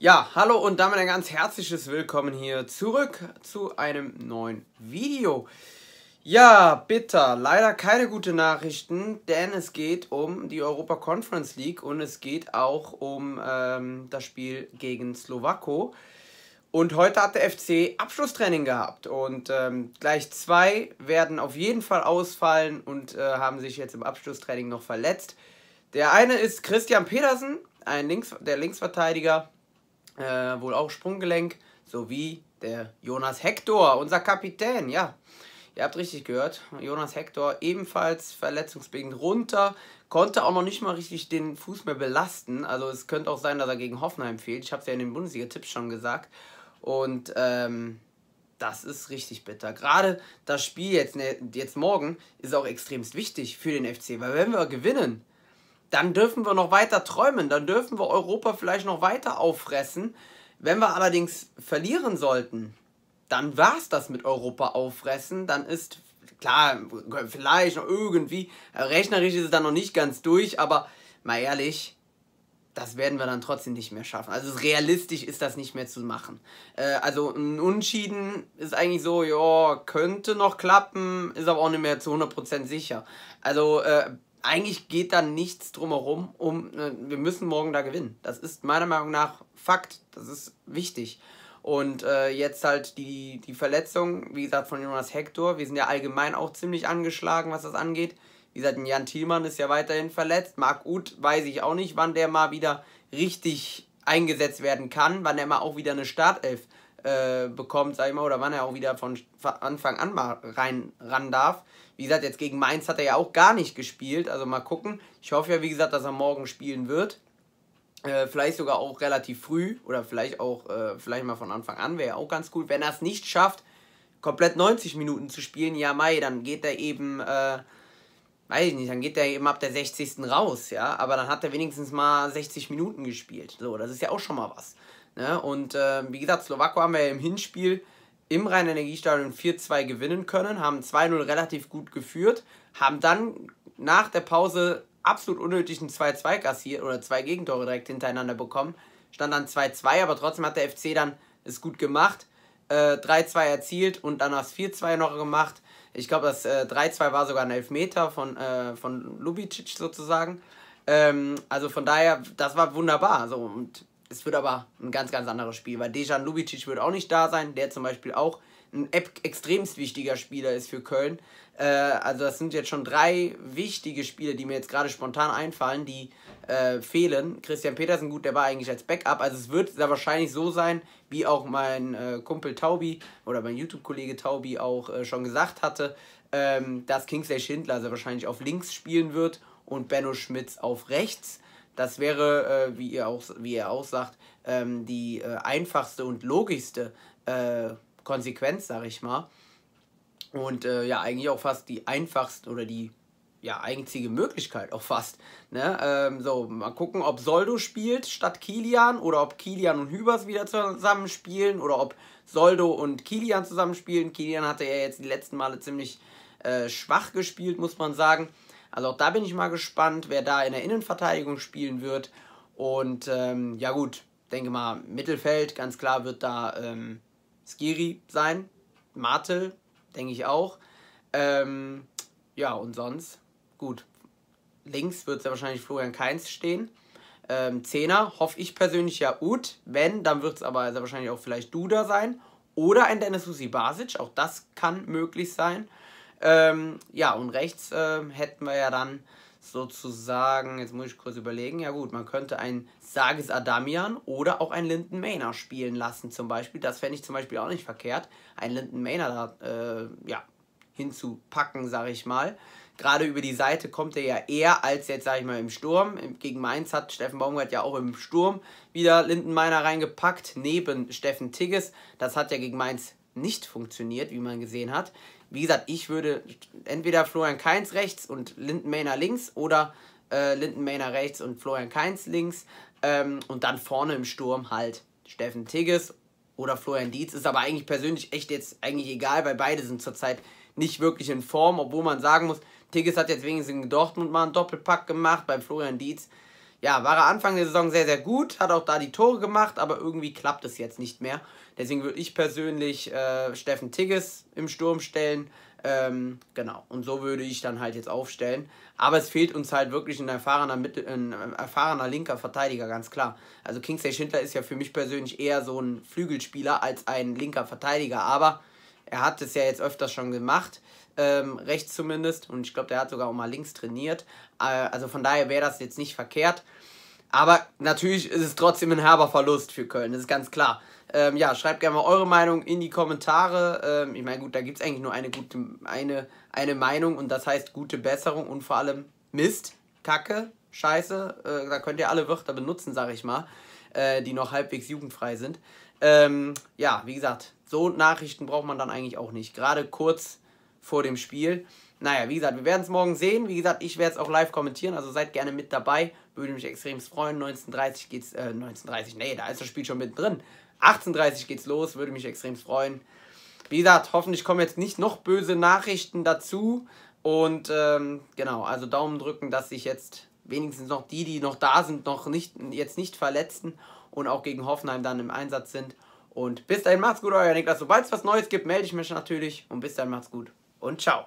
Ja, hallo und damit ein ganz herzliches Willkommen hier zurück zu einem neuen Video. Ja, bitter, leider keine guten Nachrichten, denn es geht um die Europa Conference League und es geht auch um ähm, das Spiel gegen Slowako. Und heute hat der FC Abschlusstraining gehabt und ähm, gleich zwei werden auf jeden Fall ausfallen und äh, haben sich jetzt im Abschlusstraining noch verletzt. Der eine ist Christian Pedersen, ein Links der Linksverteidiger, äh, wohl auch Sprunggelenk, sowie der Jonas Hector, unser Kapitän, ja. Ihr habt richtig gehört, Jonas Hector ebenfalls verletzungsbedingt runter, konnte auch noch nicht mal richtig den Fuß mehr belasten. Also es könnte auch sein, dass er gegen Hoffenheim fehlt. Ich habe es ja in den Bundesliga-Tipps schon gesagt. Und ähm, das ist richtig bitter. Gerade das Spiel jetzt, ne, jetzt morgen ist auch extremst wichtig für den FC, weil wenn wir gewinnen, dann dürfen wir noch weiter träumen, dann dürfen wir Europa vielleicht noch weiter auffressen. Wenn wir allerdings verlieren sollten, dann war es das mit Europa auffressen, dann ist klar, vielleicht noch irgendwie, äh, rechnerisch ist es dann noch nicht ganz durch, aber mal ehrlich, das werden wir dann trotzdem nicht mehr schaffen. Also realistisch ist das nicht mehr zu machen. Äh, also ein Unschieden ist eigentlich so, ja, könnte noch klappen, ist aber auch nicht mehr zu 100% sicher. Also äh, eigentlich geht da nichts drumherum, um ne, wir müssen morgen da gewinnen. Das ist meiner Meinung nach Fakt. Das ist wichtig. Und äh, jetzt halt die, die Verletzung, wie gesagt, von Jonas Hector. Wir sind ja allgemein auch ziemlich angeschlagen, was das angeht. Wie gesagt, Jan Thielmann ist ja weiterhin verletzt. Marc Uth weiß ich auch nicht, wann der mal wieder richtig eingesetzt werden kann, wann er mal auch wieder eine Startelf äh, bekommt, sag ich mal, oder wann er auch wieder von Anfang an mal rein ran darf. Wie gesagt, jetzt gegen Mainz hat er ja auch gar nicht gespielt, also mal gucken. Ich hoffe ja, wie gesagt, dass er morgen spielen wird. Äh, vielleicht sogar auch relativ früh oder vielleicht auch äh, vielleicht mal von Anfang an wäre ja auch ganz cool. Wenn er es nicht schafft, komplett 90 Minuten zu spielen, ja mai, dann geht er eben, äh, weiß ich nicht, dann geht er eben ab der 60. raus, ja. Aber dann hat er wenigstens mal 60 Minuten gespielt. So, das ist ja auch schon mal was. Ne? Und äh, wie gesagt, Slowako haben wir ja im Hinspiel im Rhein-Energiestadion 4-2 gewinnen können, haben 2-0 relativ gut geführt, haben dann nach der Pause absolut unnötig ein 2-2 kassiert oder zwei Gegentore direkt hintereinander bekommen. Stand dann 2-2, aber trotzdem hat der FC dann es gut gemacht. Äh, 3-2 erzielt und dann das 4-2 noch gemacht. Ich glaube, das äh, 3-2 war sogar ein Elfmeter von, äh, von Lubicic sozusagen. Ähm, also von daher, das war wunderbar. So, und es wird aber ein ganz, ganz anderes Spiel, weil Dejan Lubicic wird auch nicht da sein, der zum Beispiel auch ein extremst wichtiger Spieler ist für Köln. Äh, also das sind jetzt schon drei wichtige Spiele, die mir jetzt gerade spontan einfallen, die äh, fehlen. Christian Petersen, gut, der war eigentlich als Backup. Also es wird da wahrscheinlich so sein, wie auch mein äh, Kumpel Taubi oder mein YouTube-Kollege Taubi auch äh, schon gesagt hatte, ähm, dass Kingsley Schindler also wahrscheinlich auf links spielen wird und Benno Schmitz auf rechts. Das wäre, äh, wie, ihr auch, wie ihr auch sagt, ähm, die äh, einfachste und logischste äh, Konsequenz, sag ich mal. Und äh, ja, eigentlich auch fast die einfachste oder die ja, einzige Möglichkeit auch fast. Ne? Ähm, so, mal gucken, ob Soldo spielt statt Kilian oder ob Kilian und Hübers wieder zusammenspielen oder ob Soldo und Kilian zusammenspielen. Kilian hatte ja jetzt die letzten Male ziemlich äh, schwach gespielt, muss man sagen. Also auch da bin ich mal gespannt, wer da in der Innenverteidigung spielen wird. Und ähm, ja gut, denke mal, Mittelfeld, ganz klar wird da ähm, Skiri sein. Martel, denke ich auch. Ähm, ja, und sonst, gut. Links wird es ja wahrscheinlich Florian Keins stehen. Ähm, Zehner hoffe ich persönlich ja gut. Wenn, dann wird es aber sehr wahrscheinlich auch vielleicht Duda sein. Oder ein Dennis Susi Basic, auch das kann möglich sein. Ähm, ja, und rechts äh, hätten wir ja dann sozusagen, jetzt muss ich kurz überlegen, ja gut, man könnte einen Sages Adamian oder auch einen Linden Mainer spielen lassen zum Beispiel. Das fände ich zum Beispiel auch nicht verkehrt, einen Linden Mainer da äh, ja, hinzupacken, sage ich mal. Gerade über die Seite kommt er ja eher als jetzt, sage ich mal, im Sturm. Gegen Mainz hat Steffen Baumgart ja auch im Sturm wieder Linden Lindenmeiner reingepackt, neben Steffen Tigges. Das hat ja gegen Mainz nicht funktioniert, wie man gesehen hat. Wie gesagt, ich würde entweder Florian Kainz rechts und Linden Mainer links oder äh, Linden Mainer rechts und Florian Kainz links ähm, und dann vorne im Sturm halt Steffen Tigges oder Florian Dietz. Ist aber eigentlich persönlich echt jetzt eigentlich egal, weil beide sind zurzeit nicht wirklich in Form, obwohl man sagen muss, Tigges hat jetzt wenigstens in Dortmund mal einen Doppelpack gemacht, bei Florian Dietz ja, war er Anfang der Saison sehr, sehr gut, hat auch da die Tore gemacht, aber irgendwie klappt es jetzt nicht mehr. Deswegen würde ich persönlich äh, Steffen Tigges im Sturm stellen. Ähm, genau, und so würde ich dann halt jetzt aufstellen. Aber es fehlt uns halt wirklich ein erfahrener, Mittel, ein erfahrener linker Verteidiger, ganz klar. Also Kingsley Schindler ist ja für mich persönlich eher so ein Flügelspieler als ein linker Verteidiger, aber er hat es ja jetzt öfters schon gemacht, ähm, rechts zumindest. Und ich glaube, der hat sogar auch mal links trainiert. Äh, also von daher wäre das jetzt nicht verkehrt. Aber natürlich ist es trotzdem ein herber Verlust für Köln, das ist ganz klar. Ähm, ja, schreibt gerne mal eure Meinung in die Kommentare. Ähm, ich meine, gut, da gibt es eigentlich nur eine gute, eine, eine Meinung und das heißt gute Besserung und vor allem Mist, Kacke, Scheiße. Äh, da könnt ihr alle Wörter benutzen, sag ich mal, äh, die noch halbwegs jugendfrei sind. Ähm, ja, wie gesagt, so Nachrichten braucht man dann eigentlich auch nicht. Gerade kurz vor dem Spiel. Naja, wie gesagt, wir werden es morgen sehen. Wie gesagt, ich werde es auch live kommentieren, also seid gerne mit dabei. Würde mich extrem freuen. 19.30 geht's, äh, 19.30, nee, da ist das Spiel schon mittendrin. 18.30 geht's los, würde mich extrem freuen. Wie gesagt, hoffentlich kommen jetzt nicht noch böse Nachrichten dazu. Und ähm, genau, also Daumen drücken, dass sich jetzt wenigstens noch die, die noch da sind, noch nicht, jetzt nicht verletzten und auch gegen Hoffenheim dann im Einsatz sind. Und bis dahin macht's gut, euer Niklas. Sobald es was Neues gibt, melde ich mich natürlich. Und bis dahin macht's gut und ciao.